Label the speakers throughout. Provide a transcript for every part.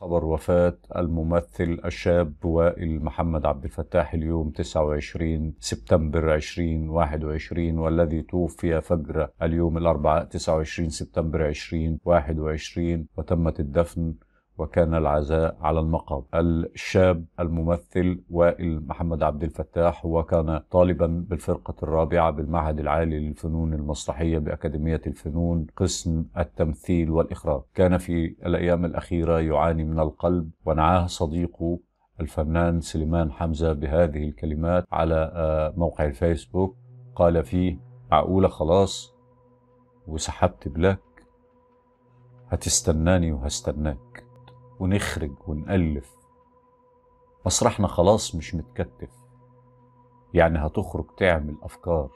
Speaker 1: خبر وفاة الممثل الشاب وائل محمد عبد الفتاح اليوم 29 سبتمبر 2021 والذي توفي فجر اليوم الأربعاء 29 سبتمبر 2021 وتمت الدفن وكان العزاء على المقام الشاب الممثل وائل محمد عبد الفتاح وكان طالبا بالفرقة الرابعة بالمعهد العالي للفنون المسرحية بأكاديمية الفنون قسم التمثيل والإخراج كان في الأيام الأخيرة يعاني من القلب ونعاه صديقه الفنان سليمان حمزة بهذه الكلمات على آه، موقع الفيسبوك قال فيه معقولة خلاص وسحبت بلاك هتستناني وهستناك ونخرج ونألف مسرحنا خلاص مش متكتف يعني هتخرج تعمل أفكار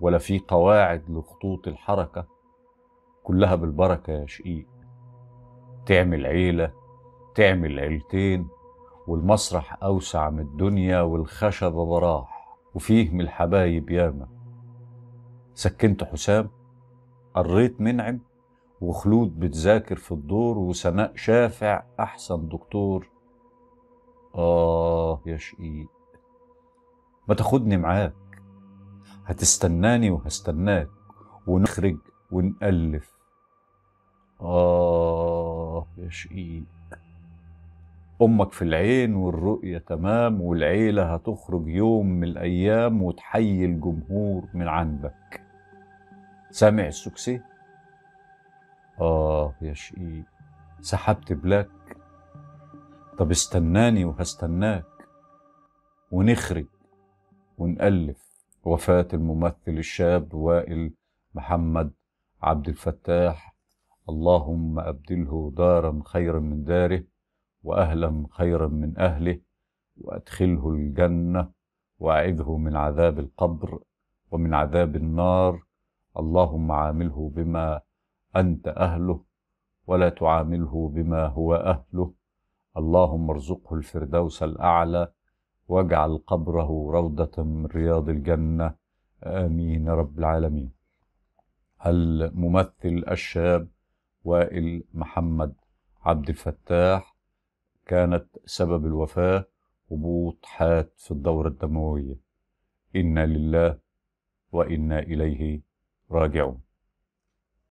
Speaker 1: ولا في قواعد لخطوط الحركة كلها بالبركة يا شقيق تعمل عيلة تعمل عيلتين والمسرح أوسع من الدنيا والخشبة براح وفيه من الحبايب ياما سكنت حسام قريت منعم وخلود بتذاكر في الدور وسماء شافع أحسن دكتور آه يا شقيق ما تاخدني معاك هتستناني وهستناك ونخرج ونألف آه يا شقيق أمك في العين والرؤية تمام والعيلة هتخرج يوم من الأيام وتحيي الجمهور من عندك سامع السكسيه آه يا شقيق سحبت بلاك طب استناني وهستناك ونخرج ونألف وفاة الممثل الشاب وائل محمد عبد الفتاح اللهم أبدله دارا خيرا من داره وأهلا خيرا من أهله وأدخله الجنة وأعذه من عذاب القبر ومن عذاب النار اللهم عامله بما أنت أهله ولا تعامله بما هو أهله اللهم ارزقه الفردوس الأعلى واجعل قبره روضة من رياض الجنة آمين رب العالمين الممثل الشاب وائل محمد عبد الفتاح كانت سبب الوفاة هبوط حاد في الدورة الدموية إنا لله وإنا إليه راجعون